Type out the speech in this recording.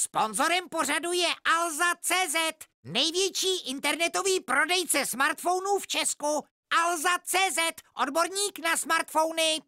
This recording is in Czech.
Sponzorem pořadu je Alza.cz, největší internetový prodejce smartphonů v Česku. Alza.cz, odborník na smartfony.